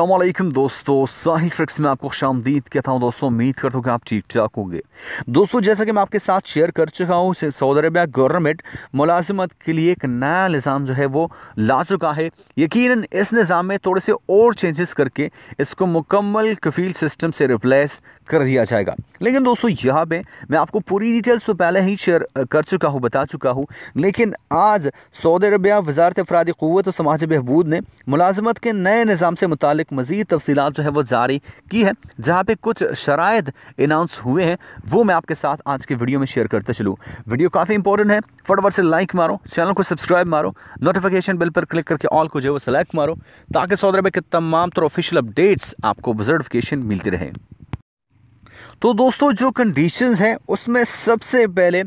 असलम दोस्तों साहिल ट्रिक्स में आपको शामदीद कहता हूँ दोस्तों उम्मीद करता हूँ कि आप ठीक ठाक होंगे दोस्तों जैसा कि मैं आपके साथ शेयर कर चुका हूँ सऊदी अरबिया गवर्नमेंट मुलाजमत के लिए एक नया निज़ाम जो है वो ला चुका है यकीन इस निज़ाम में थोड़े से और चेंजेस करके इसको मुकम्मल कफील सिस्टम से रिप्लेस कर दिया जाएगा लेकिन दोस्तों यहाँ पर मैं आपको पूरी डिटेल्स तो पहले ही शेयर कर चुका हूँ बता चुका हूँ लेकिन आज सऊदी अरबिया वजारत अफराद क़वत और समाज बहबूद ने मुलाजमत के नए निज़ाम से मुतल मुतलिक मज़ीद तफसीत जो है वो जारी की है जहाँ पर कुछ शराय अनाउंस हुए हैं वो मैं आपके साथ आज की वीडियो में शेयर करते चलूँ वीडियो काफ़ी इंपॉर्टेंट है फटाफट से लाइक मारो चैनल को सब्सक्राइब मारो नोटिफिकेशन बिल पर क्लिक करके ऑल को जो है वो सेलेक्ट मारो ताकि सऊदी अरब के तमाम तरह ऑफिशियल अपडेट्स आपको नोटिफिकेशन मिलती रहे तो दोस्तों जो कंडीशंस हैं उसमें सबसे पहले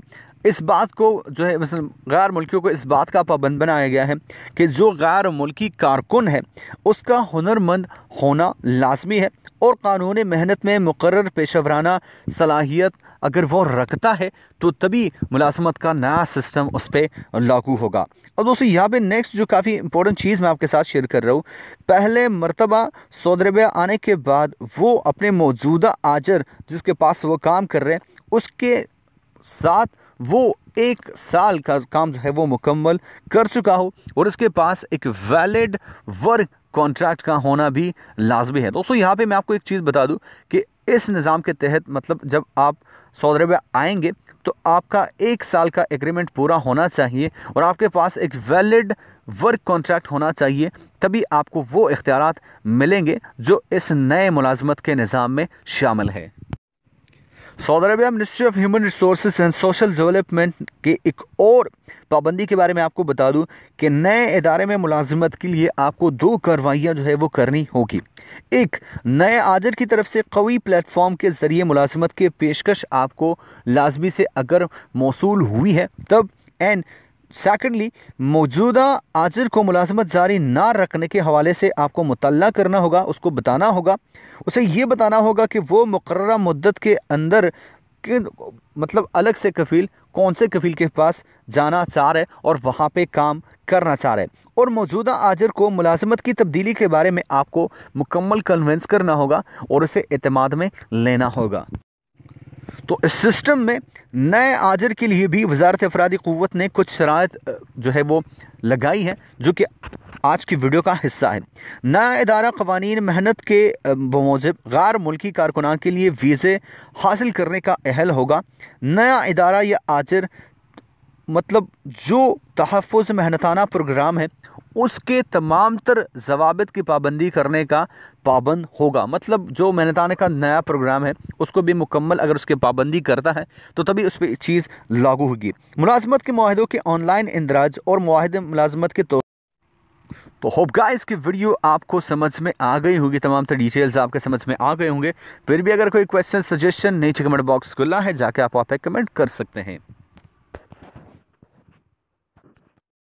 इस बात को जो है मतलब गैर मुल्कियों को इस बात का पाबंद बनाया गया है कि जो गैर मुल्की कारकुन है उसका हुनरमंद होना लाजमी है और कानून मेहनत में मुकर पेशवराना सलाहियत अगर वो रखता है तो तभी मुलाजमत का नया सिस्टम उस पर लागू होगा और दोस्तों यहाँ पे नेक्स्ट जो काफ़ी इंपॉर्टेंट चीज़ मैं आपके साथ शेयर कर रहा हूँ पहले मरतबा सऊदी अरबिया आने के बाद वो अपने मौजूदा आजर जिसके पास वो काम कर रहे हैं उसके साथ वो एक साल का काम जो है वो मुकम्मल कर चुका हो और इसके पास एक वैलिड वर्क कॉन्ट्रैक्ट का होना भी लाजमी है दोस्तों यहाँ पे मैं आपको एक चीज़ बता दूँ कि इस निज़ाम के तहत मतलब जब आप सऊदी अरबिया आएंगे तो आपका एक साल का एग्रीमेंट पूरा होना चाहिए और आपके पास एक वैलिड वर्क कॉन्ट्रैक्ट होना चाहिए तभी आपको वो इख्तियार मिलेंगे जो इस नए मुलाजमत के निज़ाम में शामिल है Saudi Arabia ministry of human resource and social development के एक और पाबंदी के बारे में आपको बता दूं कि नए इदारे में मुलाजमत के लिए आपको दो कार्रवाइयाँ जो है वो करनी होगी एक नए आजर की तरफ से कवी प्लेटफॉर्म के ज़रिए मुलाजमत के पेशकश आपको लाजमी से अगर मौसू हुई है तब एंड सेकेंडली मौजूदा आजिर को मुलाजमत जारी ना रखने के हवाले से आपको मुतल करना होगा उसको बताना होगा उसे ये बताना होगा कि वो मुकर मदत के अंदर किन मतलब अलग से कफ़ील कौन से कफ़ील के पास जाना चाह रहे और वहाँ पे काम करना चाह रहे और मौजूदा आजर को मुलाजमत की तब्दीली के बारे में आपको मुकम्मल कन्वेंस करना होगा और उसे अतमाद में लेना होगा तो इस सिस्टम में नए आजर के लिए भी वजारत अफरादी क़वत ने कुछ शरात जो है वो लगाई है जो कि आज की वीडियो का हिस्सा है नया इदारा कवानी मेहनत के बमोजब गैर मुल्की कारकुनान के लिए वीज़े हासिल करने का अहल होगा नया इदारा या आजर मतलब जो तहफ़ मेहनताना प्रोग्राम है उसके तमाम तर जवाब की पाबंदी करने का पाबंद होगा मतलब जो मेहनताना का नया प्रोग्राम है उसको भी मुकम्मल अगर उसके पाबंदी करता है तो तभी उस पर चीज़ लागू होगी मुलाजमत के माहदों के ऑनलाइन इंदराज और माहदे मुलाजमत के तौर तो, तो होप गाइस वीडियो आपको समझ में आ गई होगी तमाम तो डिटेल्स आपके समझ में आ गए होंगे फिर भी अगर कोई क्वेश्चन सजेशन नीचे कमेंट बॉक्स खुला है जाके आप वहाँ पे कमेंट कर सकते हैं